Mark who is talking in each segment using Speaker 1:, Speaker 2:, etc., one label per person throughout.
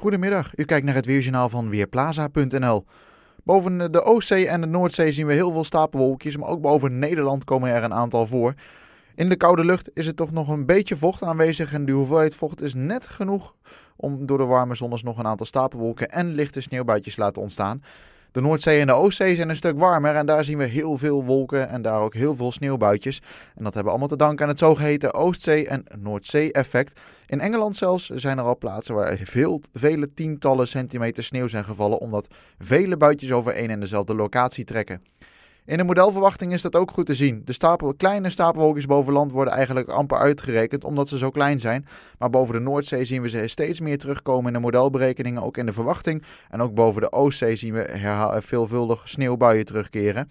Speaker 1: Goedemiddag, u kijkt naar het weerjournaal van Weerplaza.nl. Boven de Oostzee en de Noordzee zien we heel veel stapelwolkjes, maar ook boven Nederland komen er een aantal voor. In de koude lucht is er toch nog een beetje vocht aanwezig en de hoeveelheid vocht is net genoeg om door de warme zonnes nog een aantal stapelwolken en lichte sneeuwbuitjes te laten ontstaan. De Noordzee en de Oostzee zijn een stuk warmer en daar zien we heel veel wolken en daar ook heel veel sneeuwbuitjes. En dat hebben allemaal te danken aan het zogeheten Oostzee- en Noordzee-effect. In Engeland zelfs zijn er al plaatsen waar veel, vele tientallen centimeter sneeuw zijn gevallen omdat vele buitjes over één en dezelfde locatie trekken. In de modelverwachting is dat ook goed te zien. De stapel, kleine stapelwolkjes boven land worden eigenlijk amper uitgerekend omdat ze zo klein zijn. Maar boven de Noordzee zien we ze steeds meer terugkomen in de modelberekeningen, ook in de verwachting. En ook boven de Oostzee zien we veelvuldig sneeuwbuien terugkeren.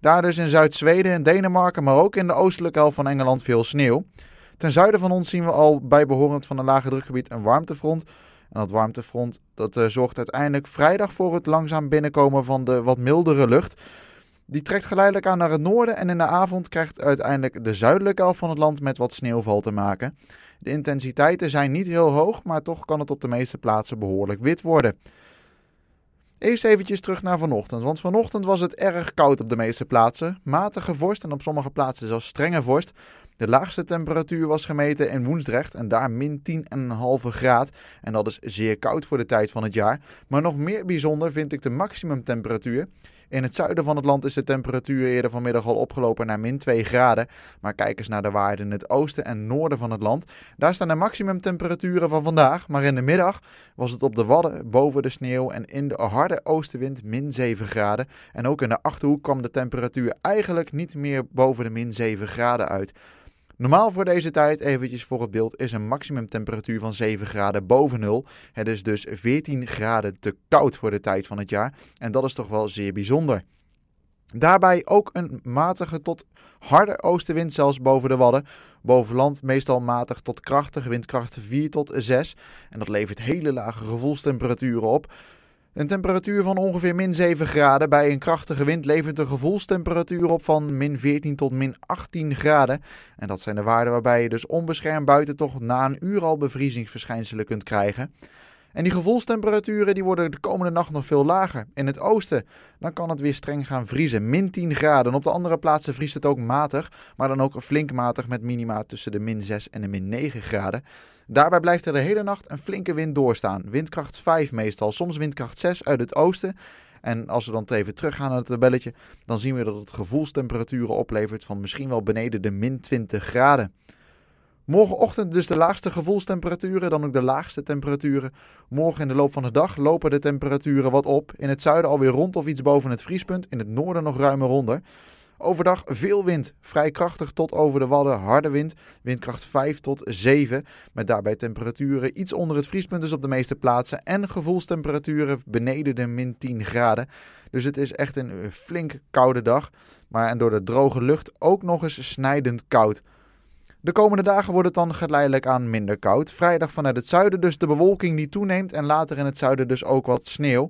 Speaker 1: Daar dus in Zuid-Zweden en Denemarken, maar ook in de oostelijke helft van Engeland veel sneeuw. Ten zuiden van ons zien we al bijbehorend van een lage drukgebied een warmtefront. En dat warmtefront dat, eh, zorgt uiteindelijk vrijdag voor het langzaam binnenkomen van de wat mildere lucht. Die trekt geleidelijk aan naar het noorden en in de avond krijgt uiteindelijk de zuidelijke helft van het land met wat sneeuwval te maken. De intensiteiten zijn niet heel hoog, maar toch kan het op de meeste plaatsen behoorlijk wit worden. Eerst eventjes terug naar vanochtend, want vanochtend was het erg koud op de meeste plaatsen. Matige vorst en op sommige plaatsen zelfs strenge vorst. De laagste temperatuur was gemeten in Woensdrecht en daar min 10,5 graad. En dat is zeer koud voor de tijd van het jaar. Maar nog meer bijzonder vind ik de maximumtemperatuur. In het zuiden van het land is de temperatuur eerder vanmiddag al opgelopen naar min 2 graden. Maar kijk eens naar de waarden in het oosten en noorden van het land. Daar staan de maximumtemperaturen van vandaag. Maar in de middag was het op de Wadden boven de sneeuw en in de harde oostenwind min 7 graden. En ook in de achterhoek kwam de temperatuur eigenlijk niet meer boven de min 7 graden uit. Normaal voor deze tijd, eventjes voor het beeld, is een maximumtemperatuur van 7 graden boven nul. Het is dus 14 graden te koud voor de tijd van het jaar. En dat is toch wel zeer bijzonder. Daarbij ook een matige tot harde oostenwind zelfs boven de wadden. Boven land meestal matig tot krachtige windkracht 4 tot 6. En dat levert hele lage gevoelstemperaturen op. Een temperatuur van ongeveer min 7 graden bij een krachtige wind levert een gevoelstemperatuur op van min 14 tot min 18 graden. En dat zijn de waarden waarbij je dus onbeschermd buiten toch na een uur al bevriezingsverschijnselen kunt krijgen. En die gevoelstemperaturen die worden de komende nacht nog veel lager. In het oosten dan kan het weer streng gaan vriezen, min 10 graden. En op de andere plaatsen vriest het ook matig, maar dan ook flink matig met minima tussen de min 6 en de min 9 graden. Daarbij blijft er de hele nacht een flinke wind doorstaan. Windkracht 5 meestal, soms windkracht 6 uit het oosten. En als we dan even teruggaan naar het tabelletje, dan zien we dat het gevoelstemperaturen oplevert van misschien wel beneden de min 20 graden. Morgenochtend dus de laagste gevoelstemperaturen, dan ook de laagste temperaturen. Morgen in de loop van de dag lopen de temperaturen wat op. In het zuiden alweer rond of iets boven het vriespunt, in het noorden nog ruimer onder. Overdag veel wind, vrij krachtig tot over de wadden, harde wind, windkracht 5 tot 7. Met daarbij temperaturen iets onder het vriespunt, dus op de meeste plaatsen. En gevoelstemperaturen beneden de min 10 graden. Dus het is echt een eh, flink koude dag. Maar en door de droge lucht ook nog eens snijdend koud. De komende dagen wordt het dan geleidelijk aan minder koud. Vrijdag vanuit het zuiden dus de bewolking die toeneemt en later in het zuiden dus ook wat sneeuw.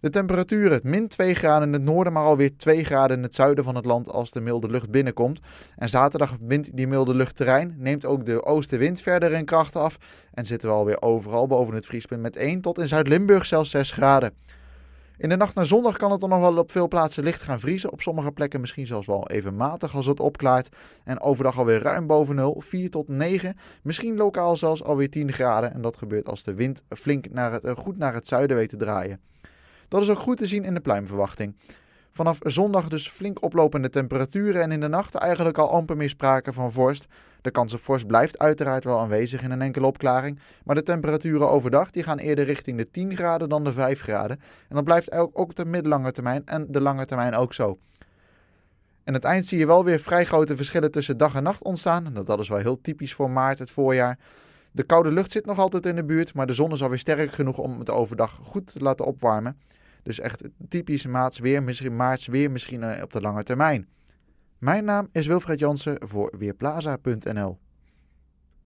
Speaker 1: De temperaturen, min 2 graden in het noorden, maar alweer 2 graden in het zuiden van het land als de milde lucht binnenkomt. En zaterdag wint die milde lucht terrein, neemt ook de oostenwind verder in kracht af en zitten we alweer overal boven het vriespunt met 1 tot in Zuid-Limburg zelfs 6 graden. In de nacht naar zondag kan het dan nog wel op veel plaatsen licht gaan vriezen. Op sommige plekken misschien zelfs wel even matig als het opklaart. En overdag alweer ruim boven nul, 4 tot 9. Misschien lokaal zelfs alweer 10 graden. En dat gebeurt als de wind flink naar het, eh, goed naar het zuiden weet te draaien. Dat is ook goed te zien in de pluimverwachting. Vanaf zondag dus flink oplopende temperaturen en in de nacht eigenlijk al amper meer sprake van vorst. De kans op vorst blijft uiteraard wel aanwezig in een enkele opklaring, maar de temperaturen overdag die gaan eerder richting de 10 graden dan de 5 graden. En dat blijft ook op de middellange termijn en de lange termijn ook zo. En het eind zie je wel weer vrij grote verschillen tussen dag en nacht ontstaan. dat is wel heel typisch voor maart, het voorjaar. De koude lucht zit nog altijd in de buurt, maar de zon is alweer sterk genoeg om het overdag goed te laten opwarmen. Dus echt typisch maats weer, misschien maart, weer, misschien eh, op de lange termijn. Mijn naam is Wilfred Jansen voor Weerplaza.nl.